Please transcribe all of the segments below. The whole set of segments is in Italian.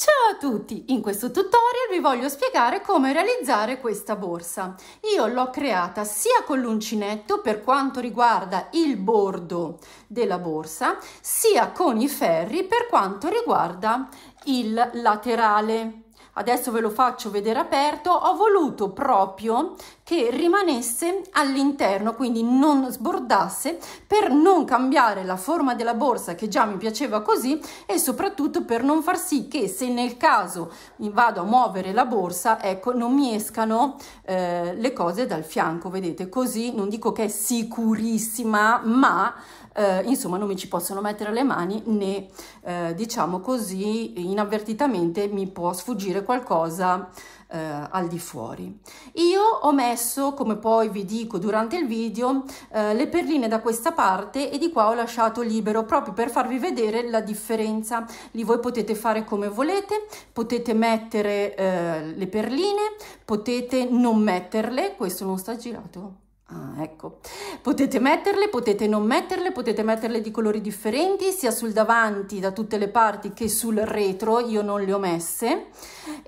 Ciao a tutti! In questo tutorial vi voglio spiegare come realizzare questa borsa. Io l'ho creata sia con l'uncinetto per quanto riguarda il bordo della borsa, sia con i ferri per quanto riguarda il laterale adesso ve lo faccio vedere aperto, ho voluto proprio che rimanesse all'interno, quindi non sbordasse, per non cambiare la forma della borsa che già mi piaceva così e soprattutto per non far sì che se nel caso vado a muovere la borsa, ecco, non mi escano eh, le cose dal fianco, vedete? Così non dico che è sicurissima, ma eh, insomma non mi ci possono mettere le mani né eh, diciamo così inavvertitamente mi può sfuggire qualcosa eh, al di fuori. Io ho messo, come poi vi dico durante il video, eh, le perline da questa parte e di qua ho lasciato libero proprio per farvi vedere la differenza. Lì voi potete fare come volete, potete mettere eh, le perline, potete non metterle, questo non sta girato Ah, ecco, potete metterle, potete non metterle, potete metterle di colori differenti sia sul davanti da tutte le parti che sul retro, io non le ho messe.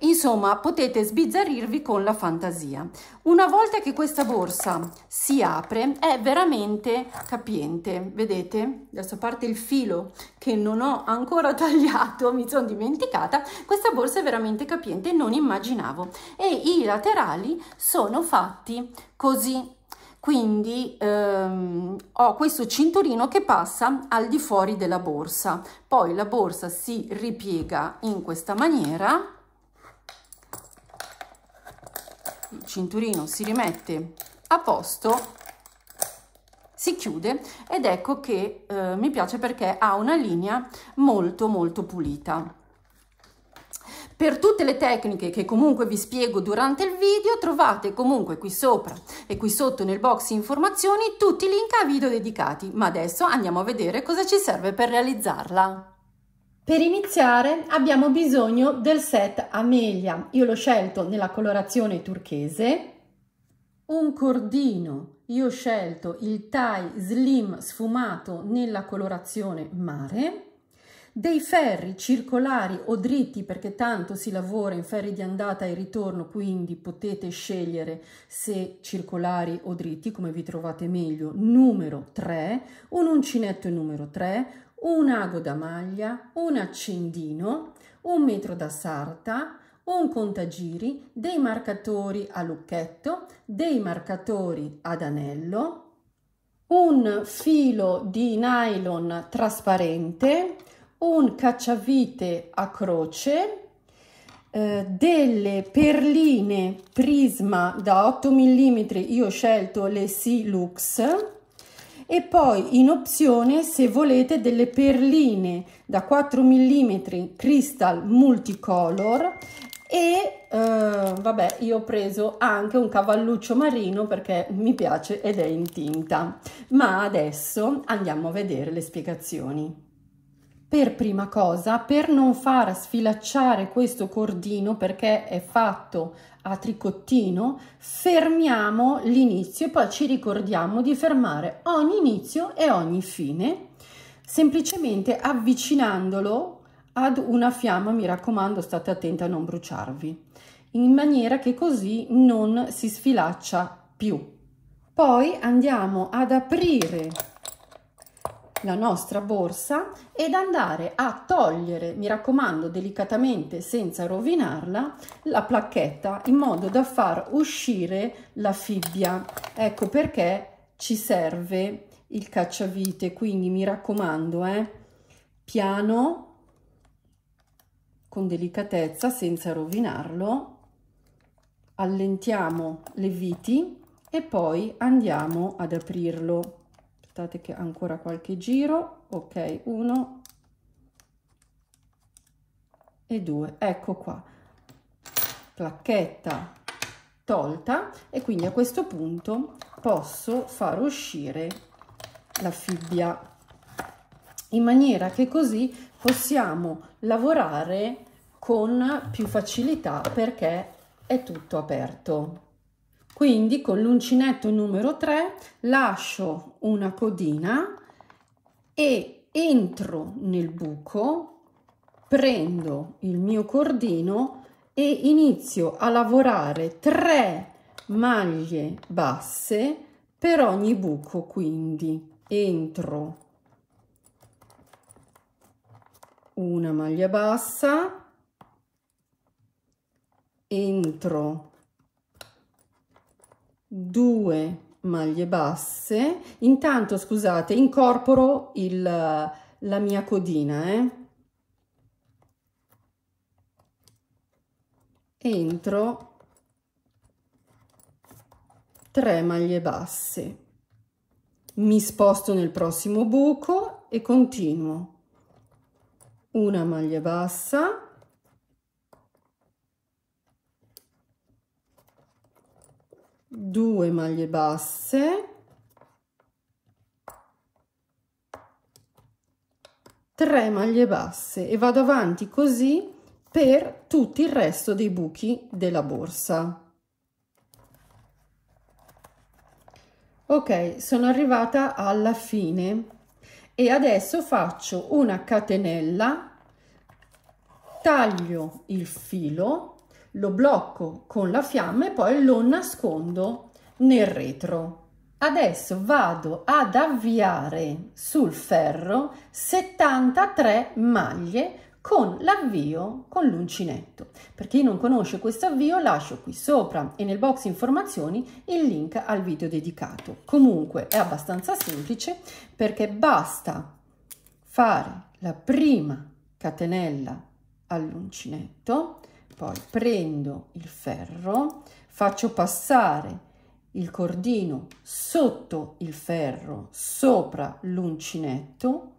Insomma, potete sbizzarrirvi con la fantasia. Una volta che questa borsa si apre è veramente capiente, vedete? Da questa parte il filo che non ho ancora tagliato, mi sono dimenticata, questa borsa è veramente capiente, non immaginavo. E i laterali sono fatti così quindi ehm, ho questo cinturino che passa al di fuori della borsa poi la borsa si ripiega in questa maniera il cinturino si rimette a posto si chiude ed ecco che eh, mi piace perché ha una linea molto molto pulita per tutte le tecniche che comunque vi spiego durante il video trovate comunque qui sopra e qui sotto nel box informazioni tutti i link a video dedicati, ma adesso andiamo a vedere cosa ci serve per realizzarla. Per iniziare abbiamo bisogno del set Amelia, io l'ho scelto nella colorazione turchese, un cordino, io ho scelto il tie slim sfumato nella colorazione mare, dei ferri circolari o dritti perché tanto si lavora in ferri di andata e ritorno quindi potete scegliere se circolari o dritti come vi trovate meglio numero 3 un uncinetto numero 3 un ago da maglia un accendino un metro da sarta un contagiri dei marcatori a lucchetto dei marcatori ad anello un filo di nylon trasparente un cacciavite a croce, eh, delle perline prisma da 8 mm, io ho scelto le Silux, e poi in opzione se volete delle perline da 4 mm crystal multicolor e eh, vabbè io ho preso anche un cavalluccio marino perché mi piace ed è in tinta ma adesso andiamo a vedere le spiegazioni per prima cosa, per non far sfilacciare questo cordino perché è fatto a tricottino, fermiamo l'inizio e poi ci ricordiamo di fermare ogni inizio e ogni fine, semplicemente avvicinandolo ad una fiamma, mi raccomando state attenti a non bruciarvi, in maniera che così non si sfilaccia più. Poi andiamo ad aprire la nostra borsa ed andare a togliere, mi raccomando delicatamente senza rovinarla, la placchetta in modo da far uscire la fibbia. Ecco perché ci serve il cacciavite, quindi mi raccomando, eh, piano, con delicatezza, senza rovinarlo, allentiamo le viti e poi andiamo ad aprirlo aspettate che ancora qualche giro ok 1 e 2 ecco qua placchetta tolta e quindi a questo punto posso far uscire la fibbia in maniera che così possiamo lavorare con più facilità perché è tutto aperto quindi con l'uncinetto numero 3 lascio una codina e entro nel buco, prendo il mio cordino e inizio a lavorare 3 maglie basse per ogni buco, quindi entro una maglia bassa, entro 2 maglie basse intanto scusate incorporo il, la mia codina eh. entro 3 maglie basse mi sposto nel prossimo buco e continuo una maglia bassa 2 maglie basse 3 maglie basse e vado avanti così per tutto il resto dei buchi della borsa ok sono arrivata alla fine e adesso faccio una catenella taglio il filo lo blocco con la fiamma e poi lo nascondo nel retro. Adesso vado ad avviare sul ferro 73 maglie con l'avvio con l'uncinetto. Per chi non conosce questo avvio lascio qui sopra e nel box informazioni il link al video dedicato. Comunque è abbastanza semplice perché basta fare la prima catenella all'uncinetto, poi prendo il ferro faccio passare il cordino sotto il ferro sopra l'uncinetto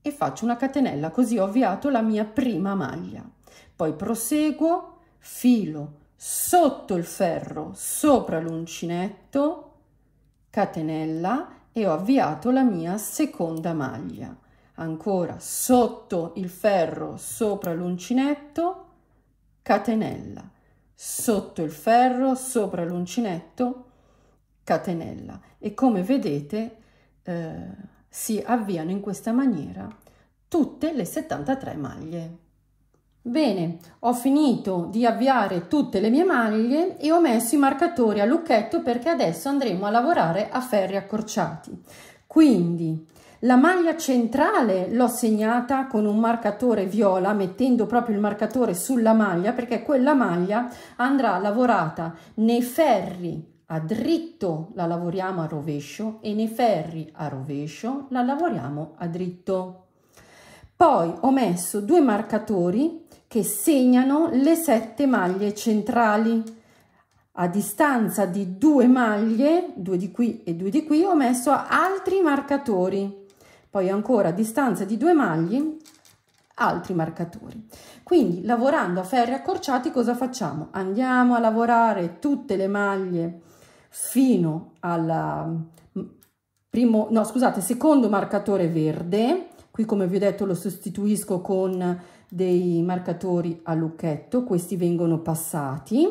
e faccio una catenella così ho avviato la mia prima maglia poi proseguo filo sotto il ferro sopra l'uncinetto catenella e ho avviato la mia seconda maglia ancora sotto il ferro sopra l'uncinetto catenella, sotto il ferro, sopra l'uncinetto, catenella. E come vedete eh, si avviano in questa maniera tutte le 73 maglie. Bene, ho finito di avviare tutte le mie maglie e ho messo i marcatori a lucchetto perché adesso andremo a lavorare a ferri accorciati. Quindi la maglia centrale l'ho segnata con un marcatore viola, mettendo proprio il marcatore sulla maglia, perché quella maglia andrà lavorata nei ferri a dritto la lavoriamo a rovescio e nei ferri a rovescio la lavoriamo a dritto. Poi ho messo due marcatori che segnano le sette maglie centrali. A distanza di due maglie, due di qui e due di qui, ho messo altri marcatori poi ancora a distanza di due maglie altri marcatori. Quindi lavorando a ferri accorciati cosa facciamo? Andiamo a lavorare tutte le maglie fino al mm, primo, no scusate, secondo marcatore verde, qui come vi ho detto lo sostituisco con dei marcatori a lucchetto, questi vengono passati,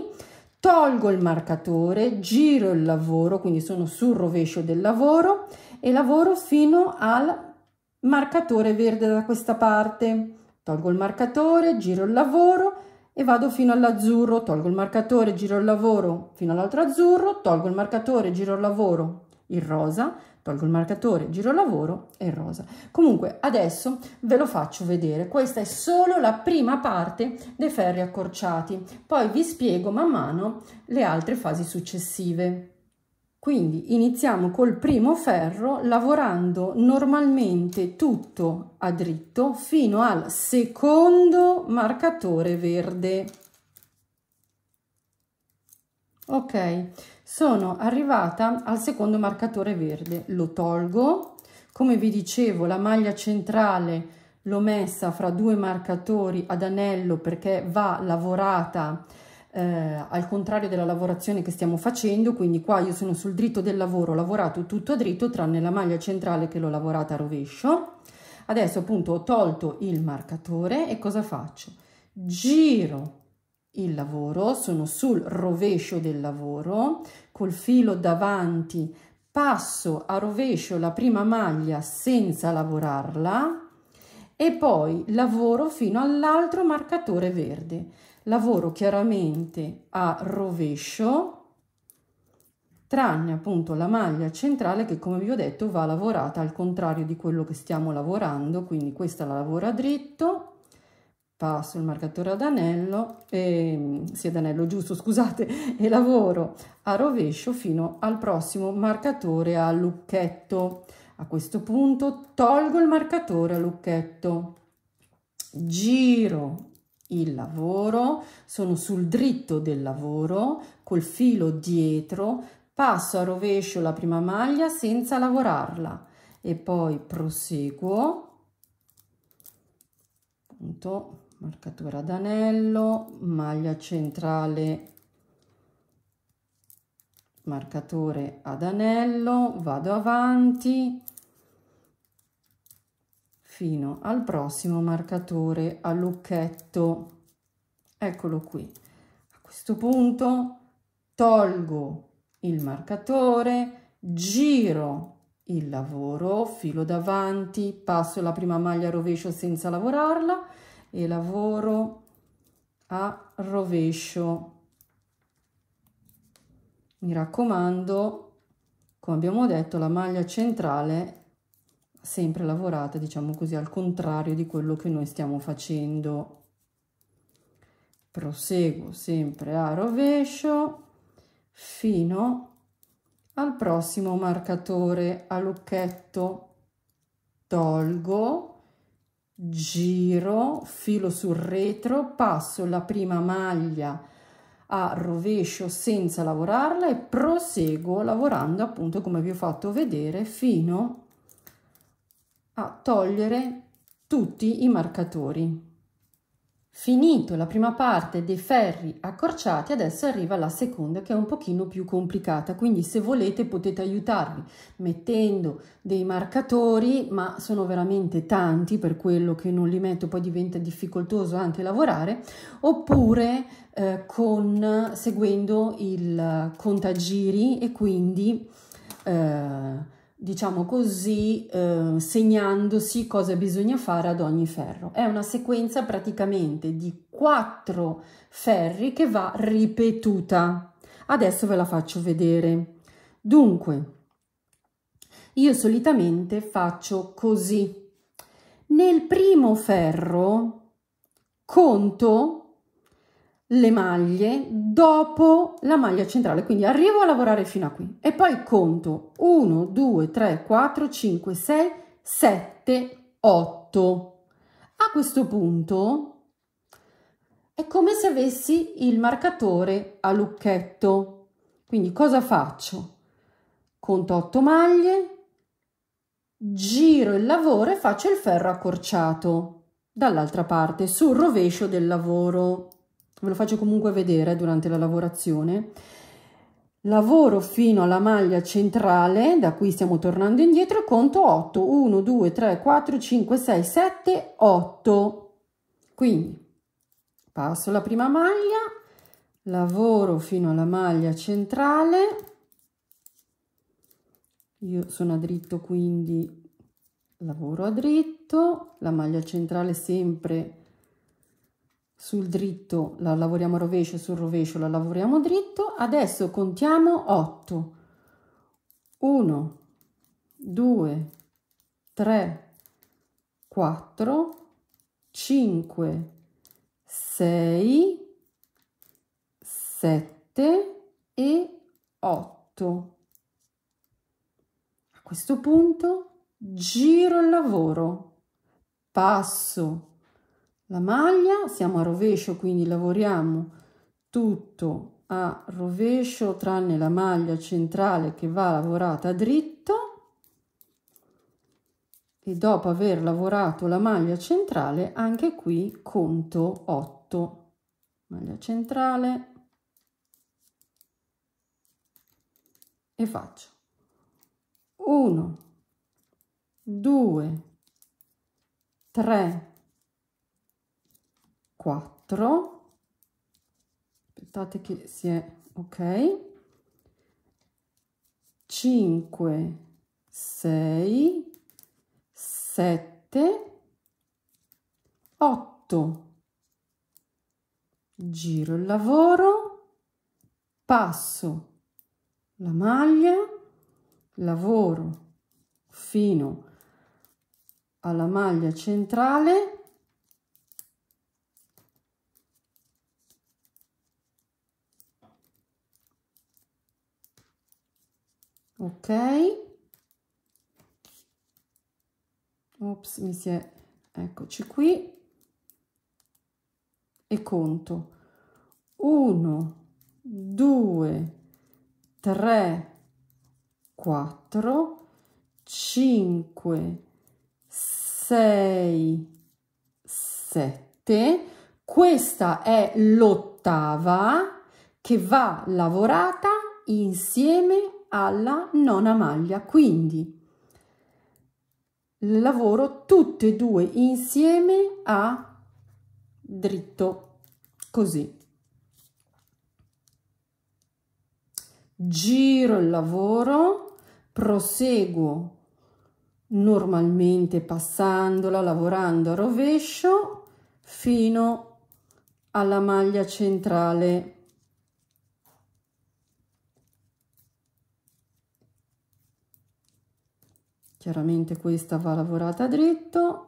tolgo il marcatore, giro il lavoro, quindi sono sul rovescio del lavoro e lavoro fino al marcatore verde da questa parte tolgo il marcatore giro il lavoro e vado fino all'azzurro tolgo il marcatore giro il lavoro fino all'altro azzurro tolgo il marcatore giro il lavoro il rosa tolgo il marcatore giro il lavoro e il rosa comunque adesso ve lo faccio vedere questa è solo la prima parte dei ferri accorciati poi vi spiego man mano le altre fasi successive quindi iniziamo col primo ferro lavorando normalmente tutto a dritto fino al secondo marcatore verde. Ok, sono arrivata al secondo marcatore verde, lo tolgo. Come vi dicevo la maglia centrale l'ho messa fra due marcatori ad anello perché va lavorata eh, al contrario della lavorazione che stiamo facendo, quindi qua io sono sul dritto del lavoro, ho lavorato tutto a dritto tranne la maglia centrale che l'ho lavorata a rovescio. Adesso appunto ho tolto il marcatore e cosa faccio? Giro il lavoro, sono sul rovescio del lavoro, col filo davanti passo a rovescio la prima maglia senza lavorarla e poi lavoro fino all'altro marcatore verde lavoro chiaramente a rovescio tranne appunto la maglia centrale che come vi ho detto va lavorata al contrario di quello che stiamo lavorando quindi questa la lavora dritto passo il marcatore ad anello e ehm, sì, ad anello giusto scusate e lavoro a rovescio fino al prossimo marcatore a lucchetto a questo punto tolgo il marcatore a lucchetto giro il lavoro, sono sul dritto del lavoro, col filo dietro, passo a rovescio la prima maglia senza lavorarla e poi proseguo punto, marcatura ad anello, maglia centrale marcatore ad anello, vado avanti, fino al prossimo marcatore a lucchetto. Eccolo qui. A questo punto tolgo il marcatore, giro il lavoro, filo davanti, passo la prima maglia rovescio senza lavorarla e lavoro a rovescio. Mi raccomando, come abbiamo detto, la maglia centrale sempre lavorata, diciamo così, al contrario di quello che noi stiamo facendo. Proseguo sempre a rovescio fino al prossimo marcatore a lucchetto. Tolgo, giro, filo sul retro, passo la prima maglia a rovescio senza lavorarla e proseguo lavorando appunto come vi ho fatto vedere fino a a togliere tutti i marcatori. Finito la prima parte dei ferri accorciati, adesso arriva la seconda che è un pochino più complicata, quindi se volete potete aiutarvi mettendo dei marcatori, ma sono veramente tanti per quello che non li metto, poi diventa difficoltoso anche lavorare, oppure eh, con, seguendo il contagiri e quindi... Eh, diciamo così, eh, segnandosi cosa bisogna fare ad ogni ferro. È una sequenza praticamente di quattro ferri che va ripetuta. Adesso ve la faccio vedere. Dunque, io solitamente faccio così. Nel primo ferro conto le maglie dopo la maglia centrale quindi arrivo a lavorare fino a qui e poi conto 1 2 3 4 5 6 7 8 a questo punto è come se avessi il marcatore a lucchetto quindi cosa faccio conto 8 maglie giro il lavoro e faccio il ferro accorciato dall'altra parte sul rovescio del lavoro ve lo faccio comunque vedere durante la lavorazione lavoro fino alla maglia centrale da qui stiamo tornando indietro conto 8 1 2 3 4 5 6 7 8 quindi passo la prima maglia lavoro fino alla maglia centrale io sono a dritto quindi lavoro a dritto la maglia centrale sempre sul dritto la lavoriamo rovescio, sul rovescio la lavoriamo dritto. Adesso contiamo 8. 1, 2, 3, 4, 5, 6, 7 e 8. A questo punto giro il lavoro, passo la maglia, siamo a rovescio, quindi lavoriamo tutto a rovescio tranne la maglia centrale che va lavorata dritto e dopo aver lavorato la maglia centrale anche qui conto 8 maglia centrale e faccio 1 2 3 4 aspettate che sia ok 5 6 7 8 giro il lavoro passo la maglia lavoro fino alla maglia centrale ok ops mi si è eccoci qui e conto 1 2 3 4 5 6 7 questa è l'ottava che va lavorata insieme alla nona maglia. Quindi lavoro tutte e due insieme a dritto così giro il lavoro proseguo normalmente passandola lavorando a rovescio fino alla maglia centrale chiaramente questa va lavorata dritto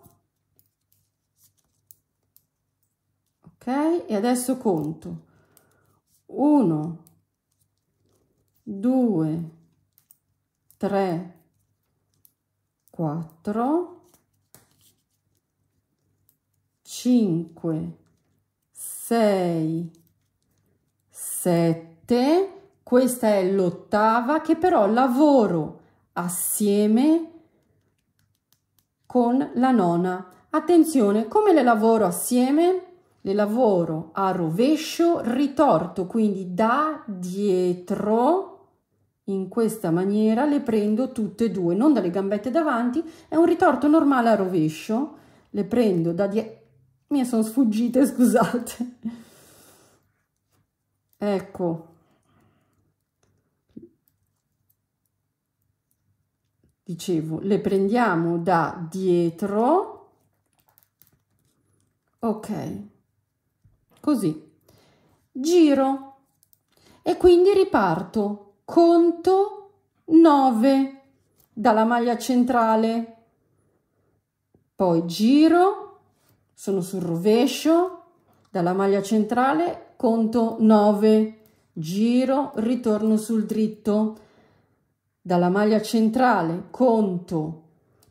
ok e adesso conto 1 2 3 4 5 6 7 questa è l'ottava che però lavoro assieme con la nona. Attenzione, come le lavoro assieme? Le lavoro a rovescio ritorto, quindi da dietro in questa maniera le prendo tutte e due, non dalle gambette davanti, è un ritorto normale a rovescio, le prendo da dietro, mi sono sfuggite, scusate. ecco, dicevo, le prendiamo da dietro, ok, così, giro e quindi riparto, conto 9 dalla maglia centrale, poi giro, sono sul rovescio, dalla maglia centrale conto 9, giro, ritorno sul dritto, dalla maglia centrale conto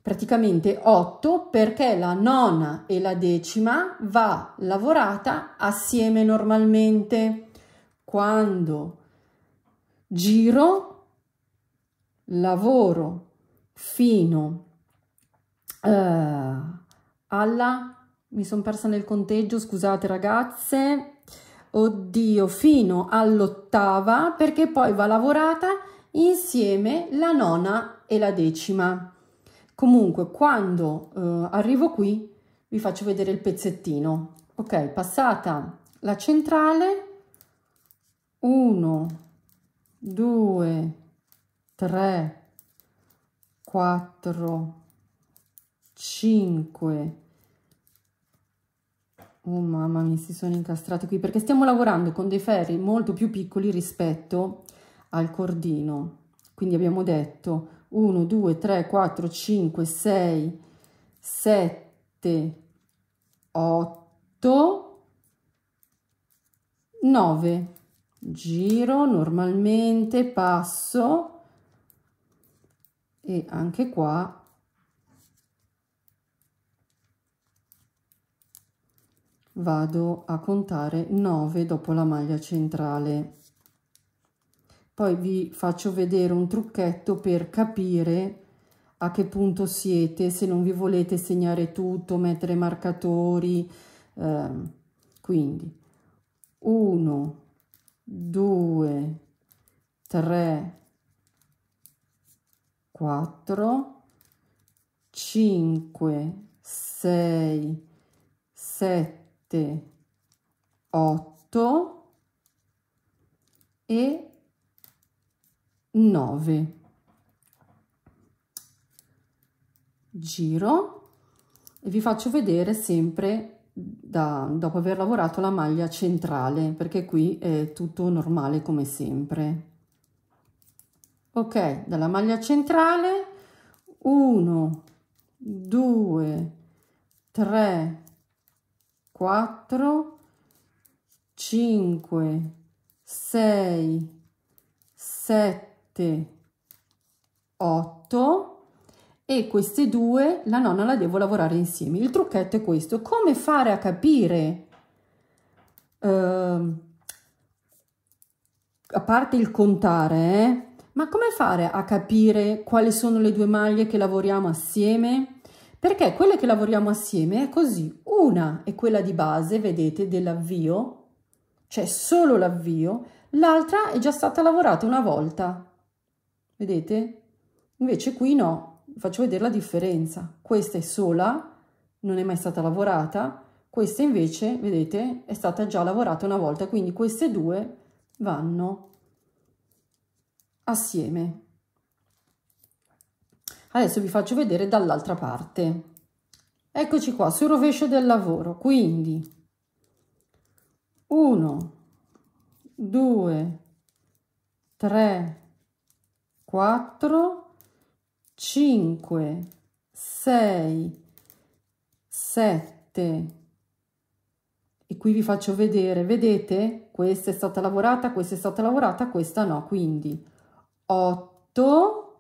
praticamente 8 perché la nona e la decima va lavorata assieme normalmente. Quando giro, lavoro fino eh, alla... mi sono persa nel conteggio, scusate ragazze, oddio, fino all'ottava perché poi va lavorata insieme la nona e la decima. Comunque, quando eh, arrivo qui, vi faccio vedere il pezzettino. Ok, passata la centrale, 1, 2, 3, 4, 5, Oh mamma mia, si sono incastrati qui perché stiamo lavorando con dei ferri molto più piccoli rispetto al cordino. Quindi abbiamo detto 1, 2, 3, 4, 5, 6, 7, 8, 9. Giro normalmente, passo e anche qua vado a contare 9 dopo la maglia centrale poi vi faccio vedere un trucchetto per capire a che punto siete, se non vi volete segnare tutto, mettere marcatori. Eh, quindi 1, 2, 3, 4, 5, 6, 7, 8 e 9 giro e vi faccio vedere sempre da, dopo aver lavorato la maglia centrale perché qui è tutto normale come sempre ok dalla maglia centrale 1 2 3 4 5 6 7 7, 8 e queste due la nonna la devo lavorare insieme. Il trucchetto è questo. Come fare a capire, eh, a parte il contare, eh, ma come fare a capire quali sono le due maglie che lavoriamo assieme? Perché quelle che lavoriamo assieme è così. Una è quella di base, vedete, dell'avvio, cioè solo l'avvio, l'altra è già stata lavorata una volta, vedete? Invece qui no, faccio vedere la differenza. Questa è sola, non è mai stata lavorata, questa invece, vedete, è stata già lavorata una volta, quindi queste due vanno assieme. Adesso vi faccio vedere dall'altra parte. Eccoci qua, sul rovescio del lavoro, quindi 1, 2, 3, 4, 5, 6, 7 e qui vi faccio vedere, vedete? Questa è stata lavorata, questa è stata lavorata, questa no, quindi 8,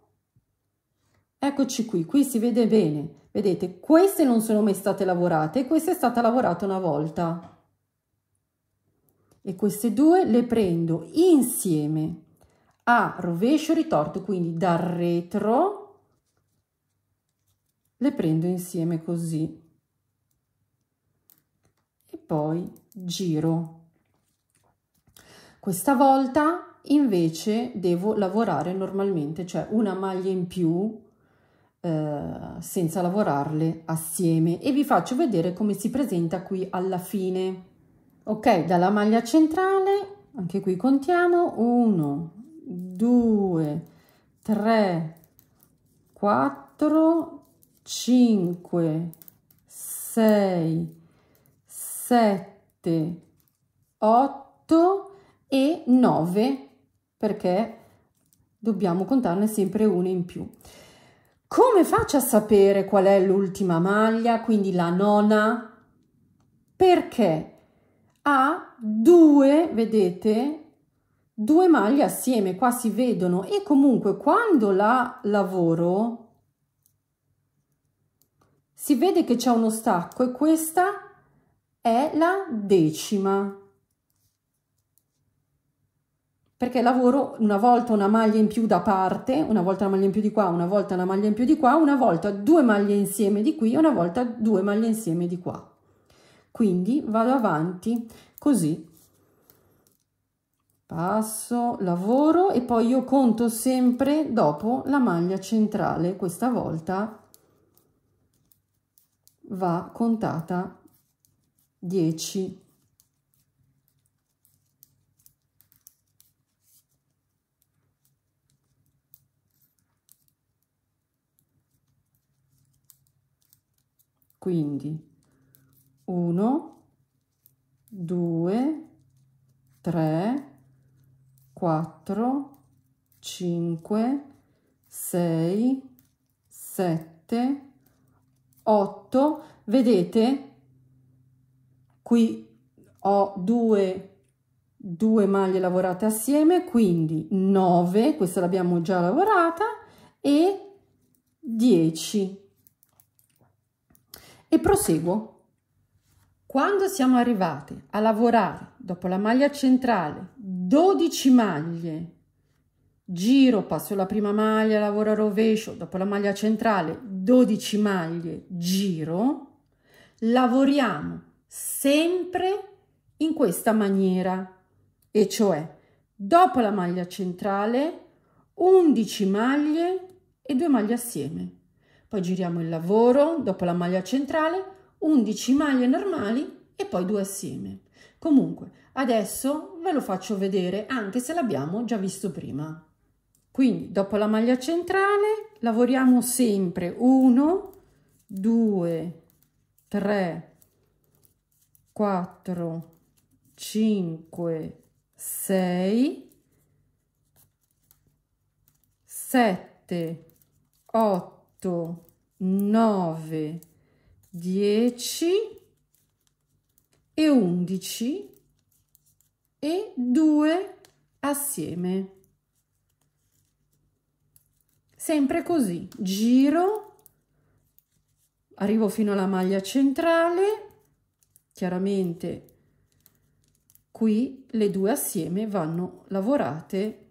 eccoci qui, qui si vede bene, vedete, queste non sono mai state lavorate, questa è stata lavorata una volta e queste due le prendo insieme a rovescio ritorto, quindi dal retro le prendo insieme così e poi giro. Questa volta invece devo lavorare normalmente, cioè una maglia in più eh, senza lavorarle assieme e vi faccio vedere come si presenta qui alla fine. Ok, dalla maglia centrale, anche qui contiamo 1, 2, 3, 4, 5, 6, 7, 8 e 9 perché dobbiamo contarne sempre una in più. Come faccio a sapere qual è l'ultima maglia, quindi la nona? Perché ha due, vedete, due maglie assieme qua si vedono e comunque quando la lavoro si vede che c'è uno stacco e questa è la decima perché lavoro una volta una maglia in più da parte una volta una maglia in più di qua una volta una maglia in più di qua una volta due maglie insieme di qui una volta due maglie insieme di qua quindi vado avanti così passo, lavoro e poi io conto sempre dopo la maglia centrale, questa volta va contata 10. Quindi 1, 2, 3, 4, 5, 6, 7, 8. Vedete? Qui ho due, due maglie lavorate assieme, quindi 9, questa l'abbiamo già lavorata, e 10. E proseguo. Quando siamo arrivati a lavorare dopo la maglia centrale 12 maglie, giro, passo la prima maglia, lavoro a rovescio, dopo la maglia centrale 12 maglie, giro, lavoriamo sempre in questa maniera, e cioè dopo la maglia centrale 11 maglie e 2 maglie assieme. Poi giriamo il lavoro dopo la maglia centrale 11 maglie normali e poi due assieme. Comunque, adesso ve lo faccio vedere anche se l'abbiamo già visto prima. Quindi, dopo la maglia centrale, lavoriamo sempre 1, 2, 3, 4, 5, 6, 7, 8, 9, 10 e 11 e 2 assieme. Sempre così, giro, arrivo fino alla maglia centrale, chiaramente qui le due assieme vanno lavorate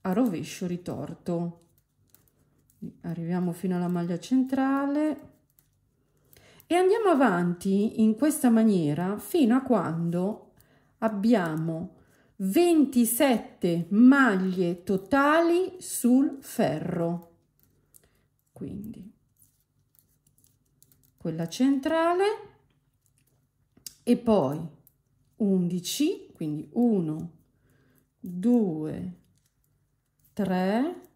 a rovescio ritorto. Arriviamo fino alla maglia centrale, e andiamo avanti in questa maniera fino a quando abbiamo 27 maglie totali sul ferro. Quindi quella centrale e poi 11, quindi 1, 2, 3,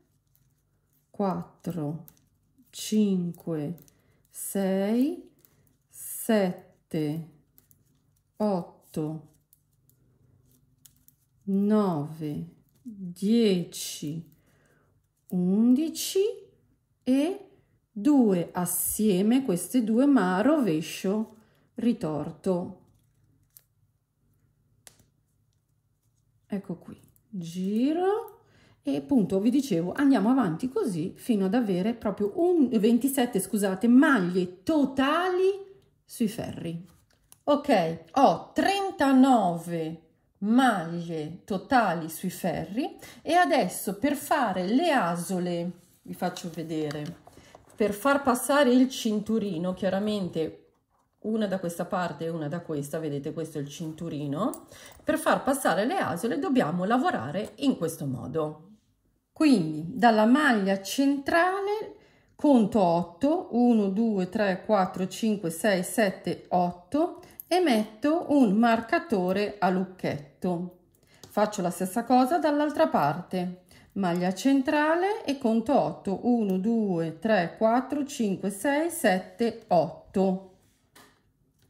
4, 5, 6, sette, otto, nove, dieci, undici e due assieme, queste due, ma a rovescio ritorto. Ecco qui, giro e punto, vi dicevo andiamo avanti così fino ad avere proprio un 27 scusate maglie totali sui ferri. Ok, ho 39 maglie totali sui ferri e adesso per fare le asole, vi faccio vedere, per far passare il cinturino, chiaramente una da questa parte e una da questa, vedete questo è il cinturino, per far passare le asole dobbiamo lavorare in questo modo. Quindi dalla maglia centrale conto 8, 1, 2, 3, 4, 5, 6, 7, 8 e metto un marcatore a lucchetto. Faccio la stessa cosa dall'altra parte. Maglia centrale e conto 8, 1, 2, 3, 4, 5, 6, 7, 8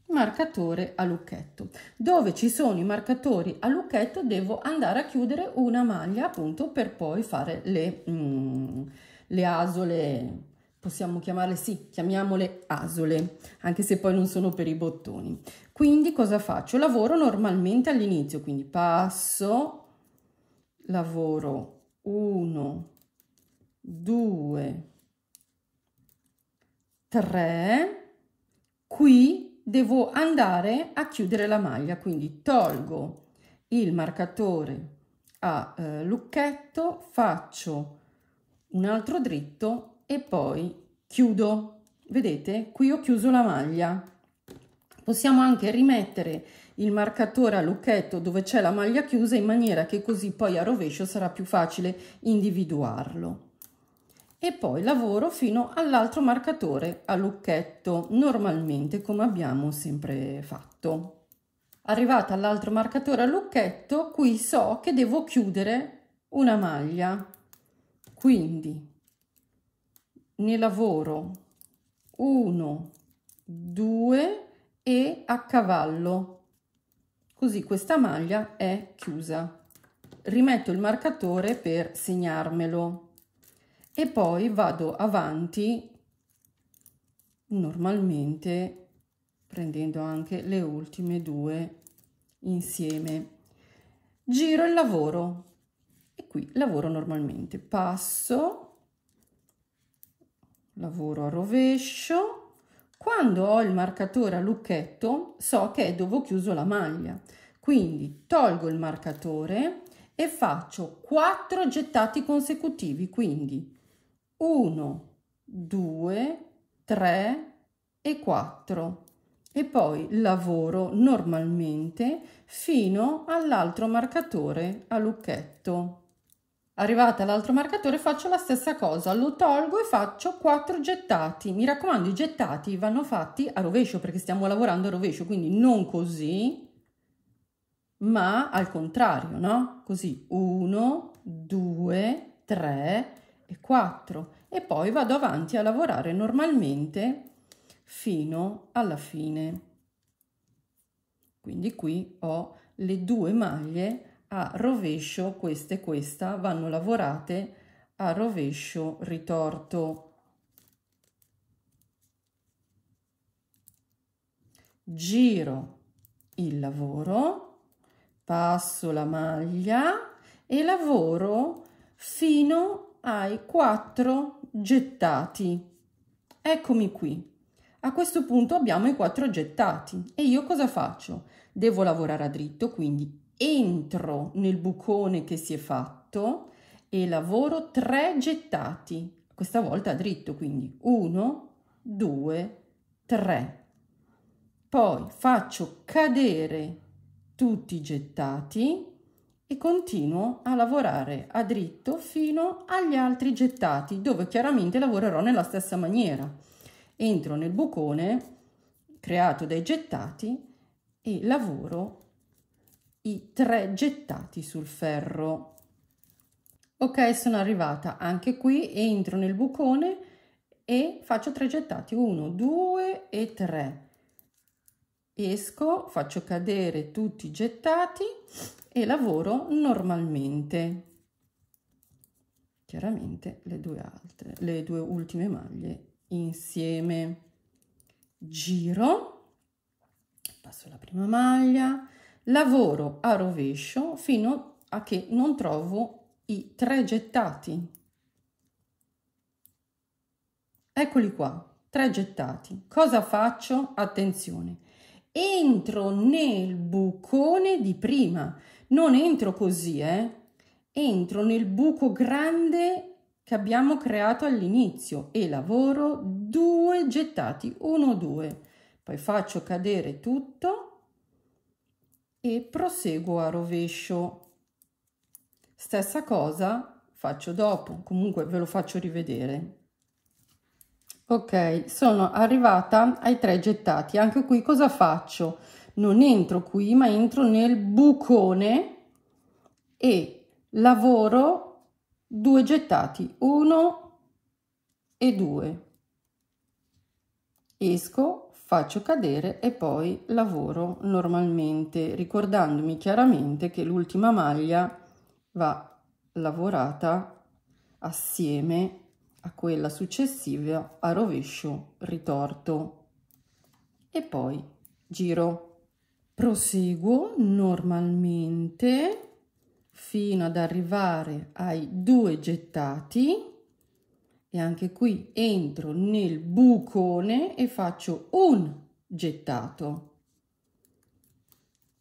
marcatore a lucchetto. Dove ci sono i marcatori a lucchetto devo andare a chiudere una maglia appunto per poi fare le, mm, le asole possiamo chiamarle, sì, chiamiamole asole, anche se poi non sono per i bottoni. Quindi cosa faccio? Lavoro normalmente all'inizio, quindi passo, lavoro 1, 2, 3, qui devo andare a chiudere la maglia, quindi tolgo il marcatore a eh, lucchetto, faccio un altro dritto e poi chiudo. Vedete, qui ho chiuso la maglia. Possiamo anche rimettere il marcatore a lucchetto dove c'è la maglia chiusa in maniera che così poi a rovescio sarà più facile individuarlo. E poi lavoro fino all'altro marcatore a lucchetto, normalmente come abbiamo sempre fatto. Arrivata all'altro marcatore a lucchetto, qui so che devo chiudere una maglia. Quindi ne lavoro uno, due e a cavallo. Così questa maglia è chiusa. Rimetto il marcatore per segnarmelo e poi vado avanti normalmente prendendo anche le ultime due insieme. Giro il lavoro e qui lavoro normalmente. Passo lavoro a rovescio. Quando ho il marcatore a lucchetto so che è dove ho chiuso la maglia, quindi tolgo il marcatore e faccio 4 gettati consecutivi, quindi 1, 2, 3 e 4 e poi lavoro normalmente fino all'altro marcatore a lucchetto. Arrivata all'altro marcatore faccio la stessa cosa, lo tolgo e faccio 4 gettati. Mi raccomando, i gettati vanno fatti a rovescio perché stiamo lavorando a rovescio, quindi non così, ma al contrario, no? Così 1, 2, 3 e 4 e poi vado avanti a lavorare normalmente fino alla fine. Quindi qui ho le due maglie a rovescio, questa e questa, vanno lavorate a rovescio ritorto. Giro il lavoro, passo la maglia e lavoro fino ai quattro gettati. Eccomi qui. A questo punto abbiamo i quattro gettati e io cosa faccio? Devo lavorare a dritto, quindi entro nel bucone che si è fatto e lavoro tre gettati, questa volta dritto, quindi 1, 2, 3. Poi faccio cadere tutti i gettati e continuo a lavorare a dritto fino agli altri gettati, dove chiaramente lavorerò nella stessa maniera. Entro nel bucone creato dai gettati e lavoro i tre gettati sul ferro. Ok, sono arrivata anche qui, entro nel bucone e faccio tre gettati, 1, 2 e 3. Esco, faccio cadere tutti i gettati e lavoro normalmente. Chiaramente le due altre, le due ultime maglie insieme. Giro, passo la prima maglia, Lavoro a rovescio fino a che non trovo i tre gettati. Eccoli qua, tre gettati. Cosa faccio? Attenzione, entro nel bucone di prima. Non entro così, eh? Entro nel buco grande che abbiamo creato all'inizio e lavoro due gettati, uno, due. Poi faccio cadere tutto e proseguo a rovescio stessa cosa faccio dopo comunque ve lo faccio rivedere ok sono arrivata ai tre gettati anche qui cosa faccio non entro qui ma entro nel bucone e lavoro due gettati uno e due. esco faccio cadere e poi lavoro normalmente, ricordandomi chiaramente che l'ultima maglia va lavorata assieme a quella successiva a rovescio ritorto e poi giro. Proseguo normalmente fino ad arrivare ai due gettati e anche qui entro nel bucone e faccio un gettato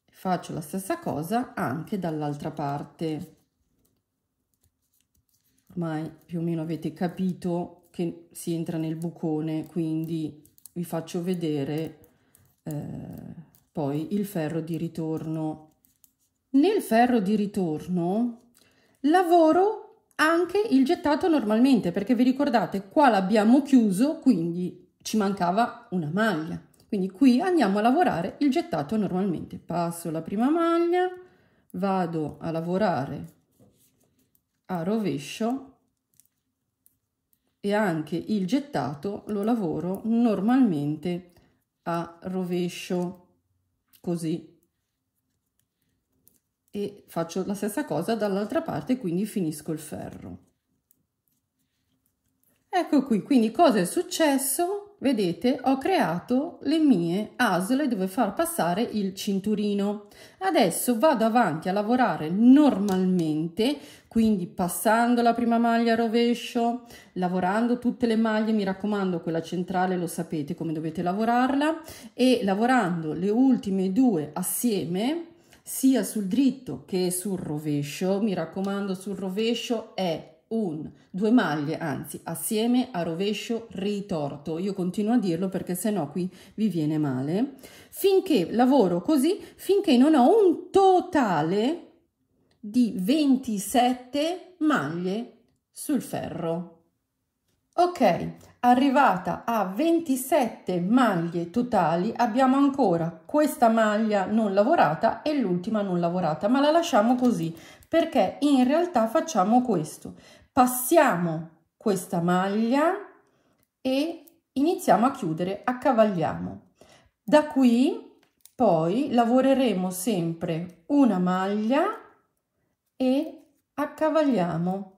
faccio la stessa cosa anche dall'altra parte ormai più o meno avete capito che si entra nel bucone quindi vi faccio vedere eh, poi il ferro di ritorno nel ferro di ritorno lavoro anche il gettato normalmente, perché vi ricordate qua l'abbiamo chiuso, quindi ci mancava una maglia. Quindi qui andiamo a lavorare il gettato normalmente. Passo la prima maglia, vado a lavorare a rovescio e anche il gettato lo lavoro normalmente a rovescio, così e faccio la stessa cosa dall'altra parte quindi finisco il ferro ecco qui quindi cosa è successo vedete ho creato le mie asole dove far passare il cinturino adesso vado avanti a lavorare normalmente quindi passando la prima maglia a rovescio lavorando tutte le maglie mi raccomando quella centrale lo sapete come dovete lavorarla e lavorando le ultime due assieme sia sul dritto che sul rovescio, mi raccomando sul rovescio è un, due maglie, anzi assieme a rovescio ritorto. Io continuo a dirlo perché sennò qui vi viene male. Finché lavoro così, finché non ho un totale di 27 maglie sul ferro. Ok, arrivata a 27 maglie totali abbiamo ancora questa maglia non lavorata e l'ultima non lavorata ma la lasciamo così perché in realtà facciamo questo passiamo questa maglia e iniziamo a chiudere accavagliamo da qui poi lavoreremo sempre una maglia e accavagliamo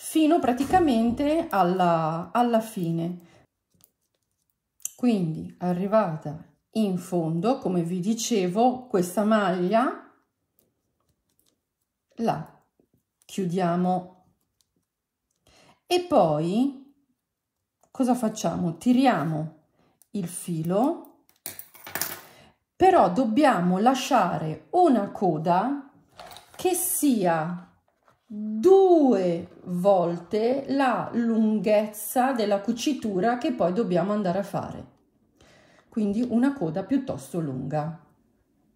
fino praticamente alla, alla fine. Quindi arrivata in fondo, come vi dicevo, questa maglia la chiudiamo e poi cosa facciamo? Tiriamo il filo, però dobbiamo lasciare una coda che sia due volte la lunghezza della cucitura che poi dobbiamo andare a fare quindi una coda piuttosto lunga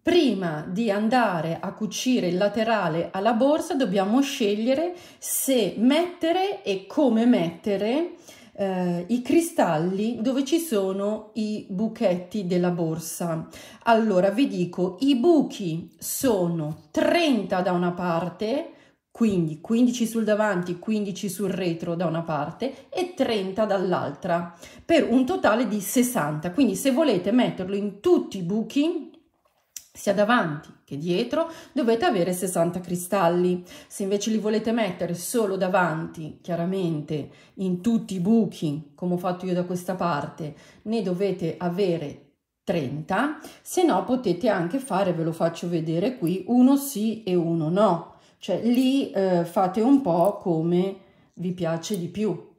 prima di andare a cucire il laterale alla borsa dobbiamo scegliere se mettere e come mettere eh, i cristalli dove ci sono i buchetti della borsa. Allora vi dico, i buchi sono 30 da una parte quindi 15 sul davanti, 15 sul retro da una parte e 30 dall'altra, per un totale di 60. Quindi se volete metterlo in tutti i buchi, sia davanti che dietro, dovete avere 60 cristalli. Se invece li volete mettere solo davanti, chiaramente in tutti i buchi, come ho fatto io da questa parte, ne dovete avere 30, se no potete anche fare, ve lo faccio vedere qui, uno sì e uno no cioè lì eh, fate un po' come vi piace di più.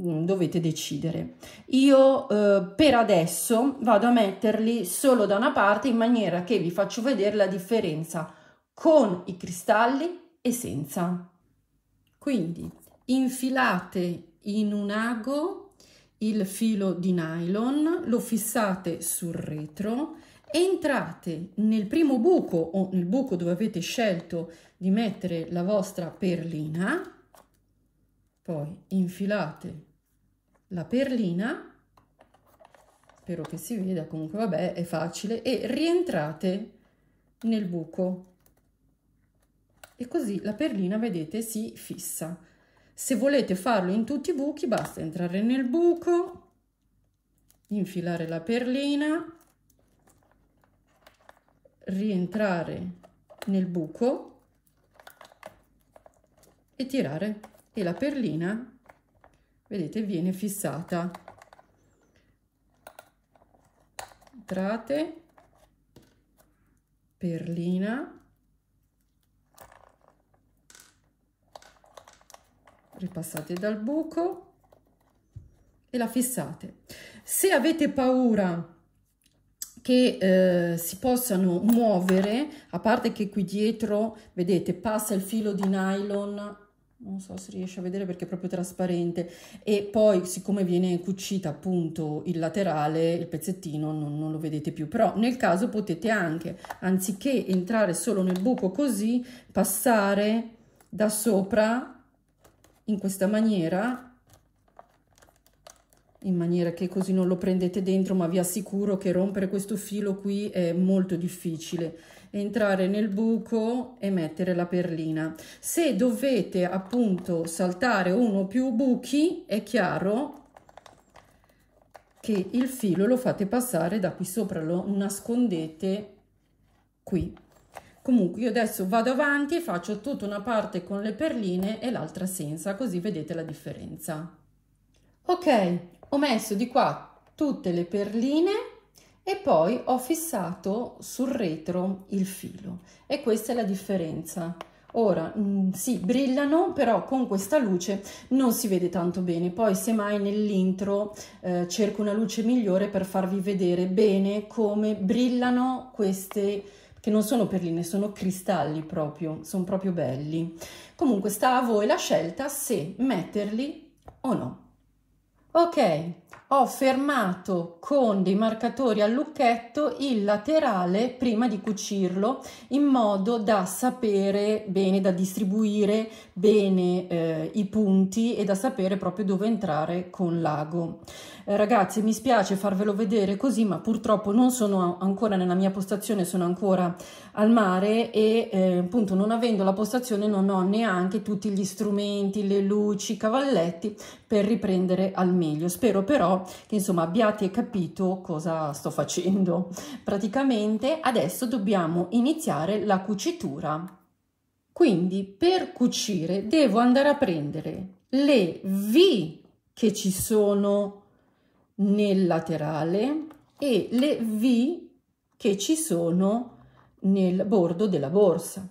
Mm, dovete decidere. Io eh, per adesso vado a metterli solo da una parte in maniera che vi faccio vedere la differenza con i cristalli e senza. Quindi infilate in un ago il filo di nylon, lo fissate sul retro entrate nel primo buco o nel buco dove avete scelto di mettere la vostra perlina, poi infilate la perlina, spero che si veda, comunque vabbè è facile, e rientrate nel buco. E così la perlina, vedete, si fissa. Se volete farlo in tutti i buchi, basta entrare nel buco, infilare la perlina, rientrare nel buco e tirare e la perlina vedete viene fissata entrate perlina ripassate dal buco e la fissate se avete paura che eh, si possano muovere, a parte che qui dietro, vedete, passa il filo di nylon non so se riesce a vedere perché è proprio trasparente e poi siccome viene cucita appunto il laterale il pezzettino non, non, lo vedete più però nel caso potete anche anziché entrare solo nel buco così passare da sopra in questa maniera in maniera che così non lo prendete dentro, ma vi assicuro che rompere questo filo qui è molto difficile. Entrare nel buco e mettere la perlina. Se dovete appunto saltare uno o più buchi, è chiaro che il filo lo fate passare da qui sopra, lo nascondete qui. Comunque io adesso vado avanti e faccio tutta una parte con le perline e l'altra senza, così vedete la differenza. Ok, ho messo di qua tutte le perline e poi ho fissato sul retro il filo e questa è la differenza ora si mm, sì brillano però con questa luce non si vede tanto bene poi semmai nell'intro eh, cerco una luce migliore per farvi vedere bene come brillano queste che non sono perline sono cristalli proprio sono proprio belli comunque sta a voi la scelta se metterli o no Ok, ho fermato con dei marcatori a lucchetto il laterale prima di cucirlo in modo da sapere bene, da distribuire bene eh, i punti e da sapere proprio dove entrare con l'ago. Eh, ragazzi mi spiace farvelo vedere così ma purtroppo non sono ancora nella mia postazione, sono ancora al mare e eh, appunto non avendo la postazione non ho neanche tutti gli strumenti, le luci, i cavalletti per riprendere al meglio. Spero però che insomma abbiate capito cosa sto facendo. Praticamente adesso dobbiamo iniziare la cucitura. Quindi per cucire devo andare a prendere le V che ci sono nel laterale e le V che ci sono nel bordo della borsa.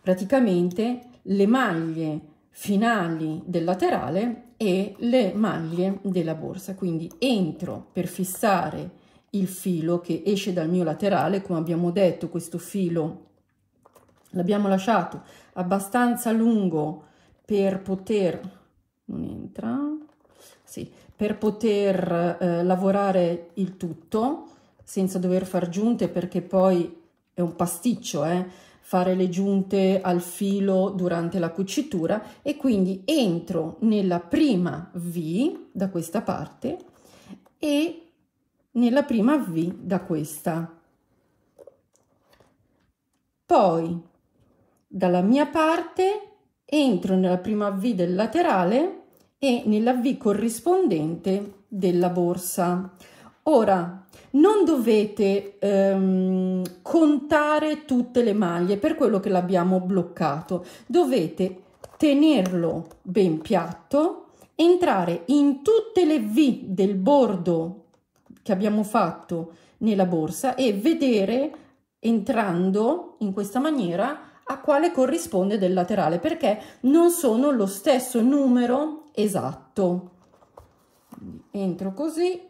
Praticamente le maglie finali del laterale e le maglie della borsa. Quindi entro per fissare il filo che esce dal mio laterale, come abbiamo detto questo filo l'abbiamo lasciato abbastanza lungo per poter non entra sì, per poter eh, lavorare il tutto senza dover far giunte perché poi è un pasticcio, eh? fare le giunte al filo durante la cucitura e quindi entro nella prima V da questa parte e nella prima V da questa. Poi dalla mia parte entro nella prima V del laterale e nella V corrispondente della borsa. Ora non dovete ehm, contare tutte le maglie per quello che l'abbiamo bloccato dovete tenerlo ben piatto entrare in tutte le V del bordo che abbiamo fatto nella borsa e vedere entrando in questa maniera a quale corrisponde del laterale perché non sono lo stesso numero esatto entro così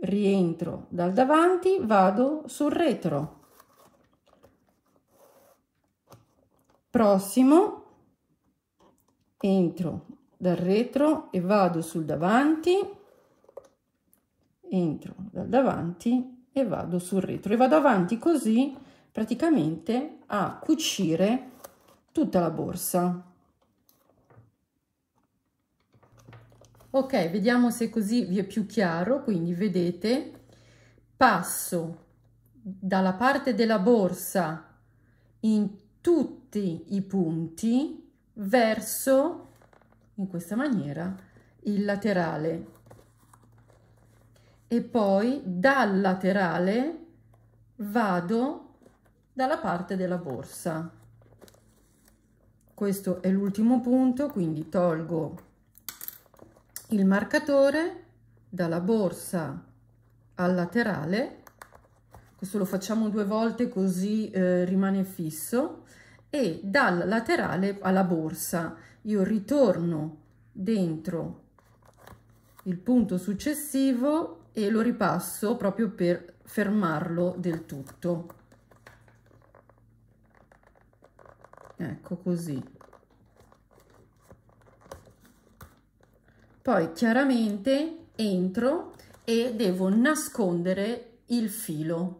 rientro dal davanti, vado sul retro. Prossimo, entro dal retro e vado sul davanti, entro dal davanti e vado sul retro. E vado avanti così praticamente a cucire tutta la borsa. ok vediamo se così vi è più chiaro quindi vedete passo dalla parte della borsa in tutti i punti verso in questa maniera il laterale e poi dal laterale vado dalla parte della borsa questo è l'ultimo punto quindi tolgo il marcatore dalla borsa al laterale questo lo facciamo due volte così eh, rimane fisso e dal laterale alla borsa io ritorno dentro il punto successivo e lo ripasso proprio per fermarlo del tutto ecco così Poi chiaramente entro e devo nascondere il filo.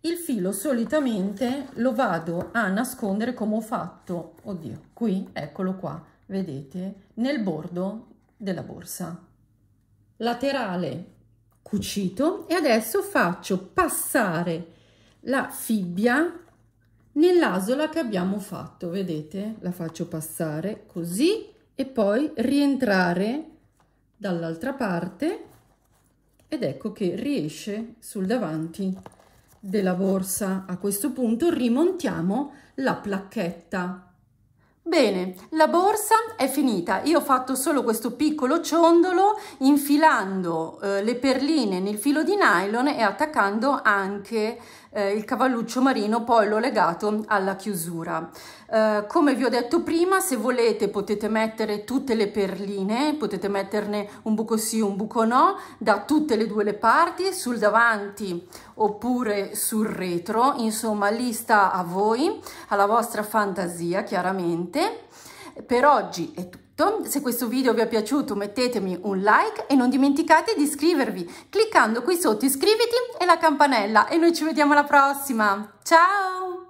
Il filo solitamente lo vado a nascondere come ho fatto, oddio, qui, eccolo qua, vedete, nel bordo della borsa. Laterale cucito e adesso faccio passare la fibbia nell'asola che abbiamo fatto, vedete? La faccio passare così e poi rientrare dall'altra parte ed ecco che riesce sul davanti della borsa. A questo punto rimontiamo la placchetta. Bene, la borsa è finita. Io ho fatto solo questo piccolo ciondolo infilando eh, le perline nel filo di nylon e attaccando anche eh, il cavalluccio marino poi l'ho legato alla chiusura. Eh, come vi ho detto prima, se volete potete mettere tutte le perline, potete metterne un buco sì, un buco no, da tutte le due le parti, sul davanti oppure sul retro, insomma lì sta a voi, alla vostra fantasia chiaramente. Per oggi è tutto Don se questo video vi è piaciuto mettetemi un like e non dimenticate di iscrivervi cliccando qui sotto iscriviti e la campanella e noi ci vediamo alla prossima. Ciao!